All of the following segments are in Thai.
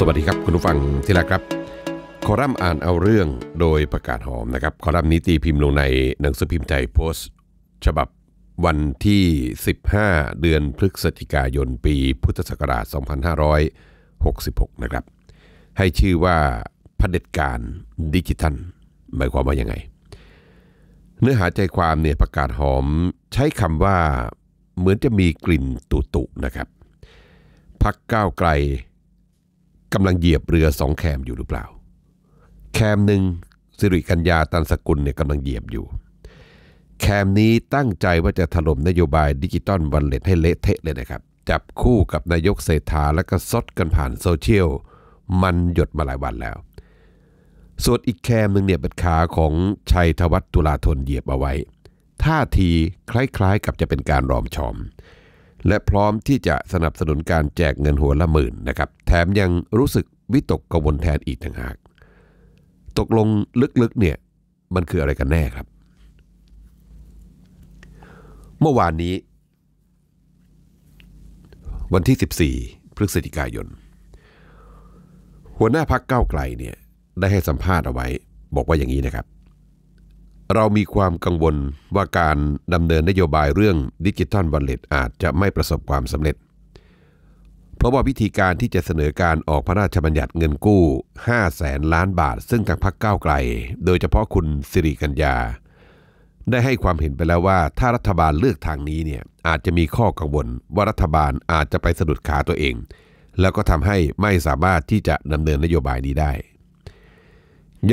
สวัสดีครับ คุณผู้ฟังที่รักครับ คอลัมน์อ่านเอาเรื่องโดยประกาศหอมนะครับคอลัมน์นี้ตีพิมพ์ลงในหนังสือพิมพ์ไทยโพสต์ ฉบับวันที่ 15 เดือนพฤศจิกายนปี พุทธศักราช 2566 นะครับ ให้ชื่อว่าพเด็จการดิจิทัลหมายความว่ายังไง เนื้อหาใจความเนี่ยประกาศหอมใช้คำว่า เหมือนจะมีกลิ่นตุตุนะครับพักก้าวไกลกำลังเหยียบเรือสองแคมอยู่หรือเปล่า แคมหนึ่งสิริกัญญาตันสกุลเนี่ยกำลังเหยียบอยู่ แคมนี้ตั้งใจว่าจะถล่มนโยบายดิจิตอลวันเล็ตให้เละเทะเลยนะครับ จับคู่กับนายกเศรษฐาและก็ซดกันผ่านโซเชียลมันหยดมาหลายวันแล้วส่วนอีกแคมหนึ่งเนี่ยเป็นขาของชัยธวัฒน์ตุลาธนเหยียบเอาไว้ท่าที คล้ายๆ กับจะเป็นการรอมชอมและพร้อมที่จะสนับสนุนการแจกเงินหัวละหมื่นนะครับ แถมยังรู้สึกวิตกกังวลแทนอีกต่างหาก ตกลงลึกๆเนี่ยมันคืออะไรกันแน่ครับ เมื่อวานนี้วันที่ 14 พฤศจิกายน หัวหน้าพักเก้าไกลเนี่ยได้ให้สัมภาษณ์เอาไว้บอกว่าอย่างนี้นะครับเรามีความกังวลว่าการดำเนินนโยบายเรื่องดิจิทัลบัลเลตอาจจะไม่ประสบความสำเร็จ เพราะว่าวิธีการที่จะเสนอการออกพระราชบัญญัติเงินกู้5แสนล้านบาท ซึ่งทางพรรคก้าวไกล โดยเฉพาะคุณสิริกัญญา ได้ให้ความเห็นไปแล้วว่า ถ้ารัฐบาลเลือกทางนี้เนี่ยอาจจะมีข้อกังวลว่ารัฐบาลอาจจะไปสะดุดขาตัวเอง แล้วก็ทำให้ไม่สามารถที่จะดำเนินนโยบายนี้ได้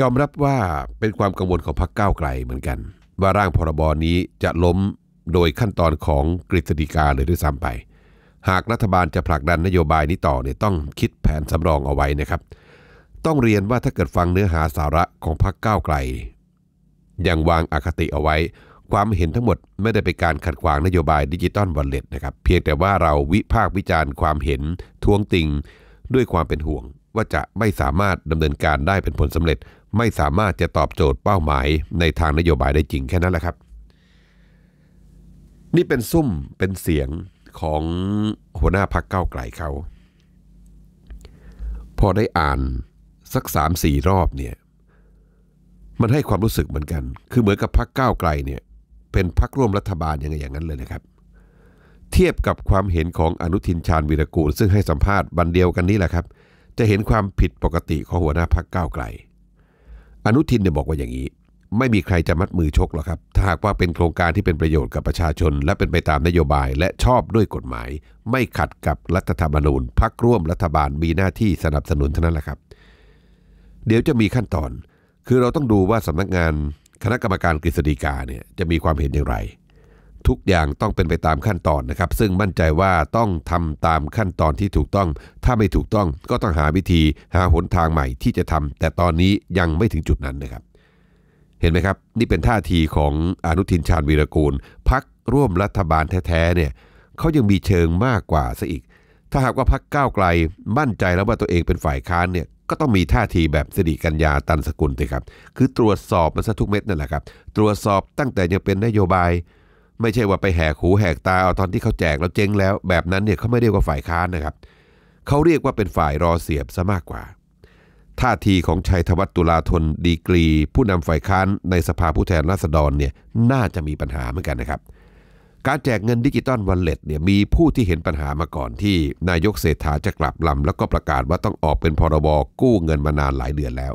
ยอมรับว่าเป็นความกังวลของพรรคก้าวไกลเหมือนกัน ว่าร่างพรบนี้จะล้มโดยขั้นตอนของกฤษฎีกาเลยด้วยซ้ำไป หากรัฐบาลจะผลักดันนโยบายนี้ต่อเนี่ยต้องคิดแผนสำรองเอาไว้นะครับ ต้องเรียนว่าถ้าเกิดฟังเนื้อหาสาระของพรรคก้าวไกล อย่างวางอาคติเอาไว้ ความเห็นทั้งหมดไม่ได้เป็นการขัดขวางนโยบายดิจิตอลวอลเล็ตนะครับเพียงแต่ว่าเราวิพากษ์วิจารณ์ความเห็นทวงติงด้วยความเป็นห่วงว่าจะไม่สามารถดำเนินการได้เป็นผลสำเร็จ ไม่สามารถจะตอบโจทย์เป้าหมายในทางนโยบายได้จริงแค่นั้นแหละครับ นี่เป็นซุ่มเป็นเสียงของหัวหน้าพักเก้าไกลเขาพอได้อ่าน สักสามสี่รอบเนี่ยมันให้ความรู้สึกเหมือนกัน คือเหมือนกับพักเก้าไกลเนี่ยเป็นพักร่วมรัฐบาลยังไงอย่างนั้นเลยนะครับ เทียบกับความเห็นของอนุทินชาญวีรกูล ซึ่งให้สัมภาษณ์บันเดียวกันนี้แหละครับจะเห็นความผิดปกติของหัวหน้าพักก้าวไกล อนุทินเนี่ยบอกว่าอย่างนี้ ไม่มีใครจะมัดมือชกหรอกครับ ถ้าหากว่าเป็นโครงการที่เป็นประโยชน์กับประชาชน และเป็นไปตามนโยบายและชอบด้วยกฎหมาย ไม่ขัดกับรัฐธรรมนูญพักร่วมรัฐบาลมีหน้าที่สนับสนุนเท่านั้นแหละครับ เดี๋ยวจะมีขั้นตอน คือเราต้องดูว่าสำนักงานคณะกรรมการกฤษฎีกาเนี่ยจะมีความเห็นอย่างไรทุกอย่างต้องเป็นไปตามขั้นตอนนะครับ ซึ่งมั่นใจว่าต้องทำตามขั้นตอนที่ถูกต้อง ถ้าไม่ถูกต้องก็ต้องหาวิธีหาหนทางใหม่ที่จะทำ แต่ตอนนี้ยังไม่ถึงจุดนั้นนะครับเห็นไหมครับ นี่เป็นท่าทีของอนุทินชาญวีรกูลพักร่วมรัฐบาลแท้ๆเนี่ยเขายังมีเชิงมากกว่าซะอีก ถ้าหากว่าพักก้าวไกล มั่นใจแล้วว่าตัวเองเป็นฝ่ายค้านเนี่ยก็ต้องมีท่าทีแบบสิริกัญญาตันสกุลสิครับคือตรวจสอบมันซะทุกเม็ดนั่นแหละครับ ตรวจสอบตั้งแต่ยังเป็นนโยบายไม่ใช่ว่าไปแหกหู แหกตาเอาตอนที่เขาแจกแล้วเจ๊งแล้ว แบบนั้นเนี่ยเขาไม่เรียกว่าฝ่ายค้านนะครับ เขาเรียกว่าเป็นฝ่ายรอเสียบซะมากกว่า ท่าทีของชัยธวัฒน์ตุลาธนดีกรี ผู้นำฝ่ายค้านในสภาผู้แทนราษฎรเนี่ยน่าจะมีปัญหาเหมือนกันนะครับ การแจกเงินดิจิตอลวันเล็ตเนี่ยมีผู้ที่เห็นปัญหามาก่อนที่นายกเศรษฐาจะกลับลำแล้วก็ประกาศว่าต้องออกเป็นพรบกู้เงินมานานหลายเดือนแล้ว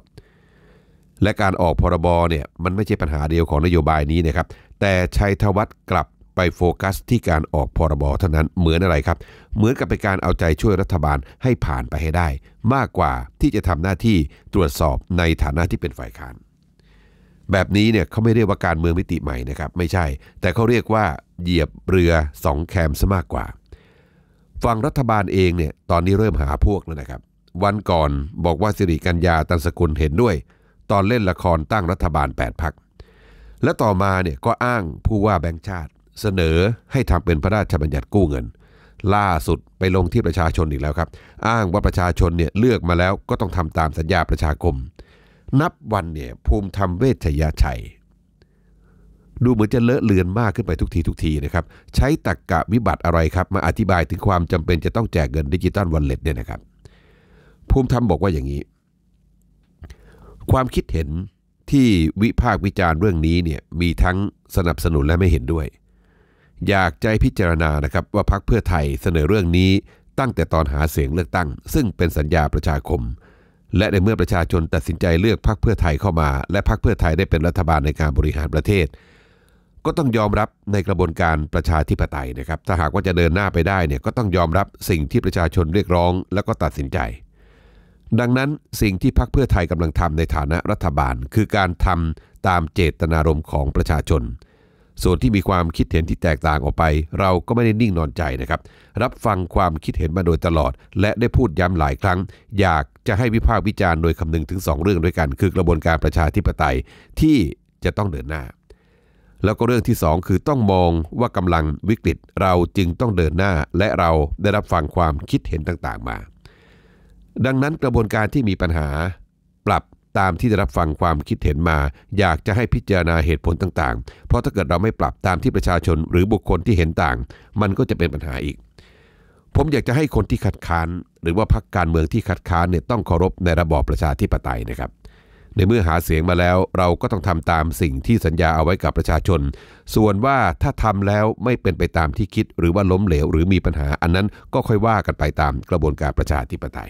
และการออกพรบเนี่ยมันไม่ใช่ปัญหาเดียวของนโยบายนี้นะครับแต่ชัยธวัฒน์กลับไปโฟกัสที่การออกพรบเท่านั้นเหมือนอะไรครับเหมือนกับเป็นการเอาใจช่วยรัฐบาลให้ผ่านไปให้ได้ มากกว่าที่จะทำหน้าที่ตรวจสอบในฐานะที่เป็นฝ่ายค้าน แบบนี้เนี่ยเขาไม่เรียกว่าการเมืองมิติใหม่นะครับไม่ใช่ แต่เขาเรียกว่าเหยียบเรือสองแคมซะมากกว่าฝั่งรัฐบาลเองเนี่ยตอนนี้เริ่มหาพวกแล้วนะครับ วันก่อนบอกว่าสิริกัญญาตันสกุลเห็นด้วย ตอนเล่นละครตั้งรัฐบาล8พักและต่อมาเนี่ยก็อ้างผู้ว่าแบงค์ชาติเสนอให้ทำเป็นพระราชบัญญัติกู้เงิน ล่าสุดไปลงที่ประชาชนอีกแล้วครับ อ้างว่าประชาชนเนี่ยเลือกมาแล้วก็ต้องทำตามสัญญาประชาคม นับวันเนี่ยภูมิธรรมเวชยชัย ดูเหมือนจะเลอะเลือนมากขึ้นไปทุกทีทุกทีนะครับใช้ตรกกะวิบัติอะไรครับ มาอธิบายถึงความจำเป็นจะต้องแจกเงินดิจิตอลวอลเล็ตเนี่ยนะครับภูมิธรรมบอกว่าอย่างนี้ ความคิดเห็นที่วิพากษ์วิจารณ์เรื่องนี้เนี่ยมีทั้งสนับสนุนและไม่เห็นด้วย อยากใจพิจารณานะครับว่าพักเพื่อไทยเสนอเรื่องนี้ตั้งแต่ตอนหาเสียงเลือกตั้ง ซึ่งเป็นสัญญาประชาคม และในเมื่อประชาชนตัดสินใจเลือกพักเพื่อไทยเข้ามา และพักเพื่อไทยได้เป็นรัฐบาลในการบริหารประเทศ ก็ต้องยอมรับในกระบวนการประชาธิปไตยนะครับถ้าหากว่าจะเดินหน้าไปได้เนี่ยก็ต้องยอมรับสิ่งที่ประชาชนเรียกร้อง แล้วก็ตัดสินใจดังนั้นสิ่งที่พรรคเพื่อไทยกำลังทำในฐานะรัฐบาล คือการทำตามเจตนารมณ์ของประชาชน ส่วนที่มีความคิดเห็นที่แตกต่างออกไป เราก็ไม่ได้นิ่งนอนใจนะครับ รับฟังความคิดเห็นมาโดยตลอด และได้พูดย้ำหลายครั้ง อยากจะให้วิพากษ์วิจารณ์โดยคำนึงถึง 2 เรื่องด้วยกัน คือกระบวนการประชาธิปไตยที่จะต้องเดินหน้า แล้วก็เรื่องที่ 2 คือต้องมองว่ากำลังวิกฤตเราจึงต้องเดินหน้า และเราได้รับฟังความคิดเห็นต่างๆมาดังนั้นกระบวนการที่มีปัญหา ปรับตามที่ได้รับฟังความคิดเห็นมา อยากจะให้พิจารณาเหตุผลต่าง ๆ เพราะถ้าเกิดเราไม่ปรับตามที่ประชาชนหรือบุคคลที่เห็นต่าง มันก็จะเป็นปัญหาอีก ผมอยากจะให้คนที่คัดค้านหรือว่าพรรคการเมืองที่คัดค้านเนี่ยต้องเคารพในระบอบประชาธิปไตยนะครับ ในเมื่อหาเสียงมาแล้วเราก็ต้องทำตามสิ่งที่สัญญาเอาไว้กับประชาชน ส่วนว่าถ้าทำแล้วไม่เป็นไปตามที่คิด หรือว่าล้มเหลวหรือมีปัญหาอันนั้นก็ค่อยว่ากันไปตามกระบวนการประชาธิปไตย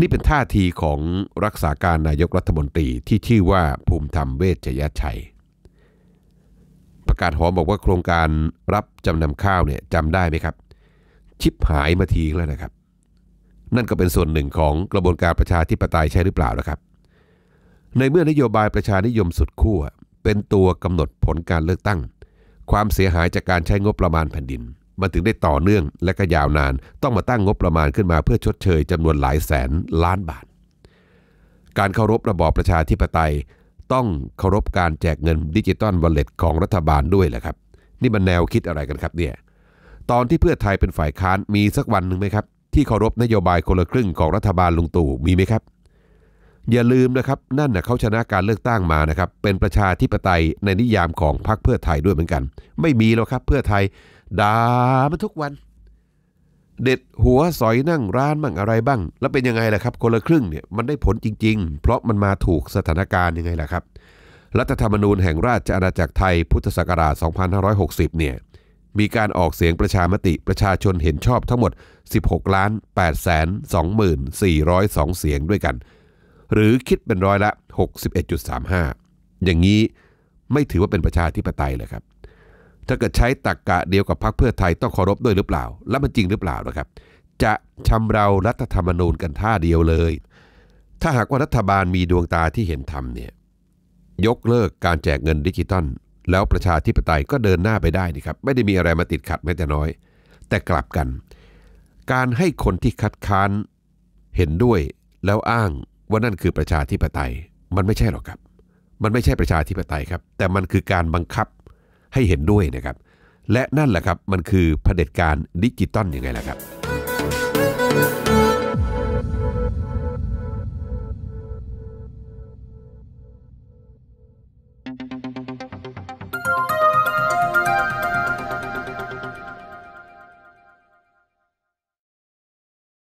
นี่เป็นท่าทีของรักษาการนายกรัฐมนตรี ที่ชื่อว่าภูมิธรรมเวชยชัย ประกาศหอมบอกว่าโครงการรับจำนำข้าวเนี่ยจำได้ไหมครับ ชิปหายมาทีแล้วนะครับ นั่นก็เป็นส่วนหนึ่งของกระบวนการประชาธิปไตยใช่หรือเปล่านะครับ ในเมื่อนโยบายประชานิยมสุดขั้วเป็นตัวกำหนดผลการเลือกตั้ง ความเสียหายจากการใช้งบประมาณแผ่นดินมันถึงได้ต่อเนื่องและก็ยาวนานต้องมาตั้งงบประมาณขึ้นมาเพื่อชดเชยจำนวนหลายแสนล้านบาท การเคารพระบอบประชาธิปไตย ต้องเคารพการแจกเงินดิจิตอลวอลเล็ตของรัฐบาลด้วยแหละครับนี่มันแนวคิดอะไรกันครับเนี่ย ตอนที่เพื่อไทยเป็นฝ่ายค้านมีสักวันหนึ่งไหมครับ ที่เคารพนโยบายคนละครึ่งของรัฐบาลลุงตู่มีไหมครับอย่าลืมนะครับ นั่นนะเขาชนะการเลือกตั้งมานะครับ เป็นประชาธิปไตยในนิยามของพรรคเพื่อไทยด้วยเหมือนกัน ไม่มีแล้วครับเพื่อไทยด่ามันทุกวัน เด็ดหัวสอยนั่งร้านบ้างอะไรบ้าง แล้วเป็นยังไงล่ะครับคนละครึ่งเนี่ยมันได้ผลจริง ๆ เพราะมันมาถูกสถานการณ์ยังไงล่ะครับรัฐธรรมนูญแห่งราชอาณาจักรไทย พุทธศักราช 2560 เนี่ยมีการออกเสียงประชามติประชาชนเห็นชอบทั้งหมด 16 ล้าน8 2 4 0 2 เสียงด้วยกันหรือคิดเป็นร้อยละ 61.35 อย่างนี้ไม่ถือว่าเป็นประชาธิปไตยเลยครับ ถ้าเกิดใช้ตรกกะเดียวกับพรรคเพื่อไทย ต้องเคารพด้วยหรือเปล่า และมันจริงหรือเปล่านะครับ จะชำเรารัฐธรรมนูญกันท่าเดียวเลย ถ้าหากว่ารัฐบาลมีดวงตาที่เห็นธรรมเนี่ยยกเลิกการแจกเงินดิจิตอลแล้วประชาธิปไตยก็เดินหน้าไปได้นี่ครับไม่ได้มีอะไรมาติดขัดแม้แต่น้อย แต่กลับกัน การให้คนที่คัดค้านเห็นด้วยแล้วอ้างว่านั่นคือประชาธิปไตยมันไม่ใช่หรอกครับ มันไม่ใช่ประชาธิปไตยครับ แต่มันคือการบังคับให้เห็นด้วยนะครับ และนั่นแหละครับมันคือเผด็จการดิจิตอลยังไงล่ะครับ